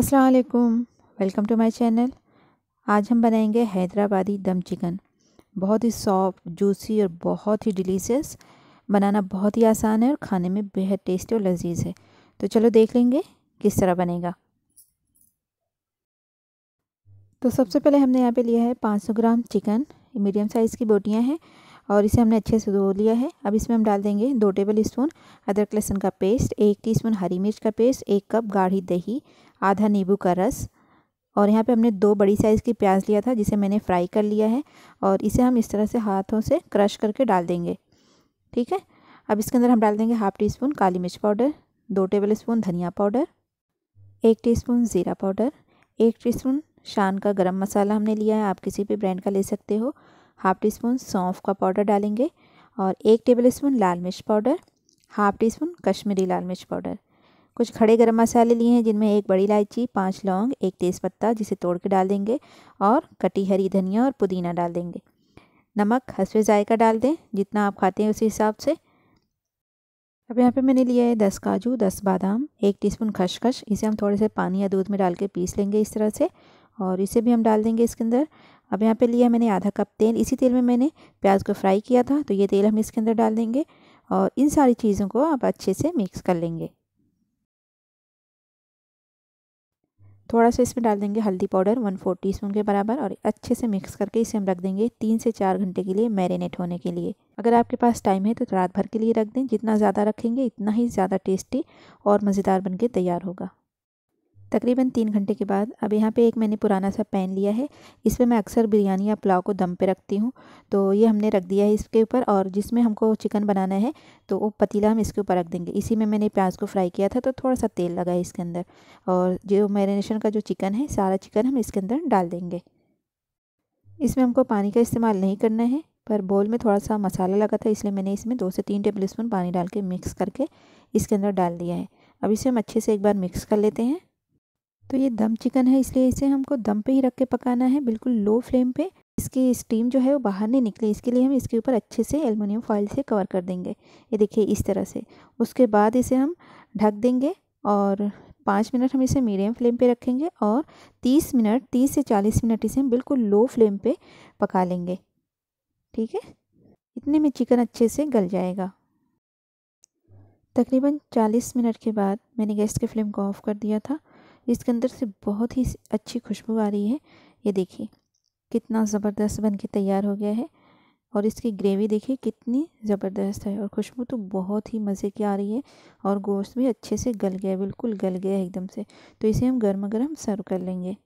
असलकुम welcome to my channel आज हम बनाएंगे हैदराबादी दम चिकन बहुत ही सॉफ्ट जूसी और बहुत ही डिलीशियस बनाना बहुत ही आसान है और खाने में बेहद टेस्टी और लजीज है तो चलो देख लेंगे किस तरह बनेगा तो सबसे पहले हमने यहाँ पे लिया है 500 ग्राम चिकन मीडियम साइज़ की बोटियाँ हैं और इसे हमने अच्छे से धो लिया है अब इसमें हम डाल देंगे दो टेबल स्पून अदरक लहसुन का पेस्ट एक टीस्पून हरी मिर्च का पेस्ट एक कप गाढ़ी दही आधा नींबू का रस और यहाँ पे हमने दो बड़ी साइज़ की प्याज लिया था जिसे मैंने फ्राई कर लिया है और इसे हम इस तरह से हाथों से क्रश करके डाल देंगे ठीक है अब इसके अंदर हम डाल देंगे हाफ़ टी स्पून काली मिर्च पाउडर दो टेबल स्पून धनिया पाउडर एक स्पून ज़ीरा पाउडर एक स्पून शान का गरम मसाला हमने लिया है आप किसी भी ब्रांड का ले सकते हो हाफ़ टी स्पून सौंफ का पाउडर डालेंगे और एक टेबल स्पून लाल मिर्च powder half teaspoon Kashmiri लाल मिर्च पाउडर कुछ खड़े गर्म मसाले लिए हैं जिनमें एक बड़ी इलायची पाँच लौंग एक तेज़पत्ता जिसे तोड़ के डाल देंगे और कटी हरी धनिया और पुदीना डाल देंगे नमक हंसवे जायका डाल दें जितना आप खाते हैं उसी हिसाब से अब यहाँ पे मैंने लिया है दस काजू दस बादाम एक टीस्पून खशखश इसे हम थोड़े से पानी या दूध में डाल के पीस लेंगे इस तरह से और इसे भी हम डाल देंगे इसके अंदर अब यहाँ पे लिया मैंने आधा कप तेल इसी तेल में मैंने प्याज को फ्राई किया था तो ये तेल हम इसके अंदर डाल देंगे और इन सारी चीज़ों को आप अच्छे से मिक्स कर लेंगे थोड़ा सा इसमें डाल देंगे हल्दी पाउडर वन फोर टी के बराबर और अच्छे से मिक्स करके इसे हम रख देंगे तीन से चार घंटे के लिए मैरिनेट होने के लिए अगर आपके पास टाइम है तो रात भर के लिए रख दें जितना ज़्यादा रखेंगे इतना ही ज़्यादा टेस्टी और मज़ेदार बनके तैयार होगा तकरीबन तीन घंटे के बाद अब यहाँ पे एक मैंने पुराना सा पैन लिया है इस पर मैं अक्सर बिरयानी या पुलाव को दम पे रखती हूँ तो ये हमने रख दिया है इसके ऊपर और जिसमें हमको चिकन बनाना है तो वो पतीला हम इसके ऊपर रख देंगे इसी में मैंने प्याज को फ्राई किया था तो थोड़ा सा तेल लगा है इसके अंदर और जो मैरिनेशन का जो चिकन है सारा चिकन हम इसके अंदर डाल देंगे इसमें हमको पानी का इस्तेमाल नहीं करना है पर बोल में थोड़ा सा मसाला लगा था इसलिए मैंने इसमें दो से तीन टेबल स्पून पानी डाल के मिक्स करके इसके अंदर डाल दिया है अब इसे हम अच्छे से एक बार मिक्स कर लेते हैं तो ये दम चिकन है इसलिए इसे हमको दम पे ही रख के पकाना है बिल्कुल लो फ्लेम पे इसकी स्टीम जो है वो बाहर नहीं निकले इसके लिए हम इसके ऊपर अच्छे से एलमिनियम फॉइल से कवर कर देंगे ये देखिए इस तरह से उसके बाद इसे हम ढक देंगे और पाँच मिनट हम इसे मीडियम फ्लेम पे रखेंगे और तीस मिनट तीस से चालीस मिनट इसे हम बिल्कुल लो फ्लेम पे पका लेंगे ठीक है इतने में चिकन अच्छे से गल जाएगा तकरीबन चालीस मिनट के बाद मैंने गैस के फ्लेम को ऑफ़ कर दिया था इसके अंदर से बहुत ही अच्छी खुशबू आ रही है ये देखिए कितना ज़बरदस्त बन के तैयार हो गया है और इसकी ग्रेवी देखिए कितनी ज़बरदस्त है और खुशबू तो बहुत ही मज़े की आ रही है और गोश्त भी अच्छे से गल गया बिल्कुल गल गया एकदम से तो इसे हम गर्मा गर्म सर्व कर लेंगे